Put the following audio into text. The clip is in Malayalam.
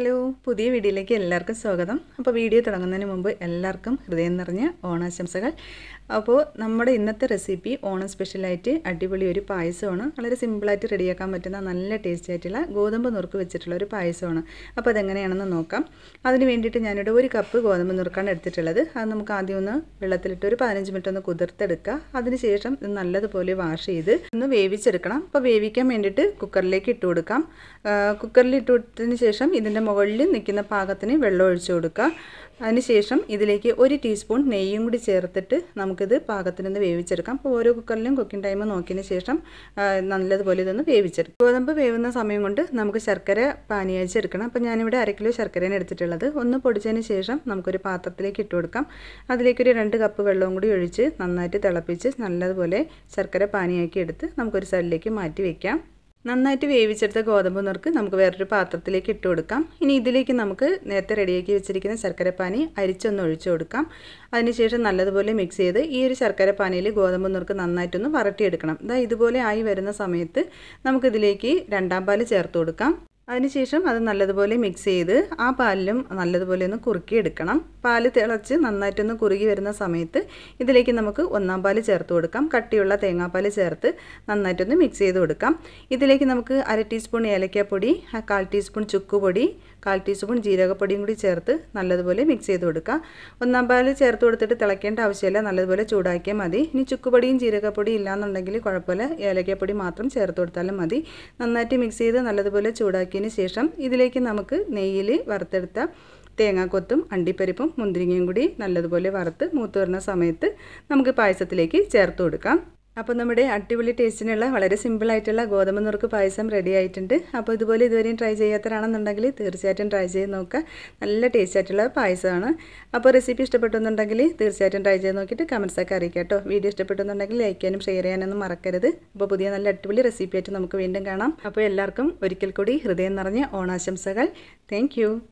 ഹലോ പുതിയ വീഡിയോയിലേക്ക് എല്ലാവർക്കും സ്വാഗതം അപ്പോൾ വീഡിയോ തുടങ്ങുന്നതിന് മുമ്പ് എല്ലാവർക്കും ഹൃദയം നിറഞ്ഞ ഓണാശംസകൾ അപ്പോൾ നമ്മുടെ ഇന്നത്തെ റെസിപ്പി ഓണം സ്പെഷ്യലായിട്ട് അടിപൊളി ഒരു പായസമാണ് വളരെ സിമ്പിളായിട്ട് റെഡിയാക്കാൻ പറ്റുന്ന നല്ല ടേസ്റ്റി ആയിട്ടുള്ള ഗോതമ്പ് നുറുക്ക് വെച്ചിട്ടുള്ള ഒരു പായസമാണ് അപ്പോൾ അതെങ്ങനെയാണെന്ന് നോക്കാം അതിന് വേണ്ടിയിട്ട് ഞാനിവിടെ ഒരു കപ്പ് ഗോതമ്പ് നുറുക്കാണ് എടുത്തിട്ടുള്ളത് അത് നമുക്ക് ആദ്യം ഒന്ന് വെള്ളത്തിലിട്ട് ഒരു പതിനഞ്ച് മിനിറ്റ് ഒന്ന് കുതിർത്തെടുക്കുക അതിനുശേഷം ഇത് നല്ലതുപോലെ വാഷ് ചെയ്ത് ഒന്ന് വേവിച്ചെടുക്കണം അപ്പോൾ വേവിക്കാൻ വേണ്ടിയിട്ട് കുക്കറിലേക്ക് ഇട്ട് കൊടുക്കാം കുക്കറിൽ ഇട്ട് കൊടുത്തതിന് ശേഷം ഇതിൻ്റെ മുകളിൽ നിൽക്കുന്ന പാകത്തിന് വെള്ളം ഒഴിച്ചു കൊടുക്കുക അതിനുശേഷം ഇതിലേക്ക് ഒരു ടീസ്പൂൺ നെയ്യും കൂടി ചേർത്തിട്ട് നമുക്കിത് പാകത്തിനൊന്ന് വേവിച്ചെടുക്കാം അപ്പോൾ ഓരോ കുക്കറിലും കുക്കിംഗ് ടൈം നോക്കിയതിന് ശേഷം നല്ലതുപോലെ ഇതൊന്ന് വേവിച്ചെടുക്കും ഗോതമ്പ് വേവുന്ന സമയം കൊണ്ട് നമുക്ക് ശർക്കര പാനിയച്ചെടുക്കണം അപ്പോൾ ഞാനിവിടെ അര കിലോ ശർക്കരയാണ് എടുത്തിട്ടുള്ളത് ഒന്ന് പൊടിച്ചതിന് ശേഷം നമുക്കൊരു പാത്രത്തിലേക്ക് ഇട്ട് കൊടുക്കാം അതിലേക്കൊരു രണ്ട് കപ്പ് വെള്ളവും കൂടി ഒഴിച്ച് നന്നായിട്ട് തിളപ്പിച്ച് നല്ലതുപോലെ ശർക്കര പാനീയാക്കി എടുത്ത് നമുക്കൊരു സൈഡിലേക്ക് മാറ്റി വയ്ക്കാം നന്നായിട്ട് വേവിച്ചെടുത്ത ഗോതമ്പ് നുറുക്ക് നമുക്ക് വേറൊരു പാത്രത്തിലേക്ക് ഇട്ട് കൊടുക്കാം ഇനി ഇതിലേക്ക് നമുക്ക് നേരത്തെ റെഡിയാക്കി വെച്ചിരിക്കുന്ന ശർക്കര പാനി അരിച്ചൊന്ന് ഒഴിച്ചു കൊടുക്കാം അതിനുശേഷം നല്ലതുപോലെ മിക്സ് ചെയ്ത് ഈ ഒരു ശർക്കര പാനിയിൽ ഗോതമ്പ് നുറുക്ക് നന്നായിട്ടൊന്ന് വരട്ടിയെടുക്കണം ഇതാ ഇതുപോലെ ആയി വരുന്ന സമയത്ത് നമുക്കിതിലേക്ക് രണ്ടാം പാല് ചേർത്ത് കൊടുക്കാം അതിനുശേഷം അത് നല്ലതുപോലെ മിക്സ് ചെയ്ത് ആ പാലിലും നല്ലതുപോലെ ഒന്ന് കുറുക്കി എടുക്കണം പാല് തിളച്ച് നന്നായിട്ടൊന്ന് കുറുകി വരുന്ന സമയത്ത് ഇതിലേക്ക് നമുക്ക് ഒന്നാം പാല് ചേർത്ത് കൊടുക്കാം കട്ടിയുള്ള തേങ്ങാപ്പാൽ ചേർത്ത് നന്നായിട്ടൊന്ന് മിക്സ് ചെയ്ത് കൊടുക്കാം ഇതിലേക്ക് നമുക്ക് അര ടീസ്പൂൺ ഏലക്കാപ്പൊടി കാൽ ടീസ്പൂൺ ചുക്കുപൊടി കാൽ ടീസ്പൂൺ ജീരകപ്പൊടിയും കൂടി ചേർത്ത് നല്ലതുപോലെ മിക്സ് ചെയ്ത് കൊടുക്കാം ഒന്നാം പാൽ ചേർത്ത് കൊടുത്തിട്ട് തിളയ്ക്കേണ്ട ആവശ്യമില്ല നല്ലതുപോലെ ചൂടാക്കിയാൽ മതി ഇനി ചുക്കുപൊടിയും ജീരകപ്പൊടി ഇല്ലാന്നുണ്ടെങ്കിൽ കുഴപ്പമില്ല ഏലക്കാപ്പൊടി മാത്രം ചേർത്ത് കൊടുത്താലും മതി നന്നായിട്ട് മിക്സ് ചെയ്ത് നല്ലതുപോലെ ചൂടാക്കി ചൂടാക്കിയതിന് ശേഷം ഇതിലേക്ക് നമുക്ക് നെയ്യിൽ വറുത്തെടുത്ത തേങ്ങാക്കൊത്തും അണ്ടിപ്പരിപ്പും മുന്തിരിങ്ങയും കൂടി നല്ലതുപോലെ വറുത്ത് മൂത്ത് വരുന്ന സമയത്ത് നമുക്ക് പായസത്തിലേക്ക് ചേർത്ത് കൊടുക്കാം അപ്പോൾ നമ്മുടെ അടിപൊളി ടേസ്റ്റിനുള്ള വളരെ സിമ്പിളായിട്ടുള്ള ഗോതമ്പ് നുറുക്ക് പായസം റെഡി ആയിട്ടുണ്ട് അപ്പോൾ ഇതുപോലെ ഇതുവരെയും ട്രൈ ചെയ്യാത്തവരാണെന്നുണ്ടെങ്കിൽ തീർച്ചയായിട്ടും ട്രൈ ചെയ്ത് നോക്കുക നല്ല ടേസ്റ്റ് ആയിട്ടുള്ള പായസമാണ് അപ്പോൾ റെസിപ്പി ഇഷ്ടപ്പെട്ടെന്നുണ്ടെങ്കിൽ തീർച്ചയായിട്ടും ട്രൈ ചെയ്ത് നോക്കിയിട്ട് കമൻസൊക്കെ അറിയിക്കാം കേട്ടോ വീഡിയോ ലൈക്ക് ചെയ്യാനും ഷെയർ ചെയ്യാനൊന്നും മറക്കരുത് അപ്പോൾ പുതിയ നല്ല അടിപൊളി റെസിപ്പി ആയിട്ട് നമുക്ക് വീണ്ടും കാണാം അപ്പോൾ എല്ലാവർക്കും ഒരിക്കൽ കൂടി ഹൃദയം നിറഞ്ഞ ഓണാശംസകൾ താങ്ക്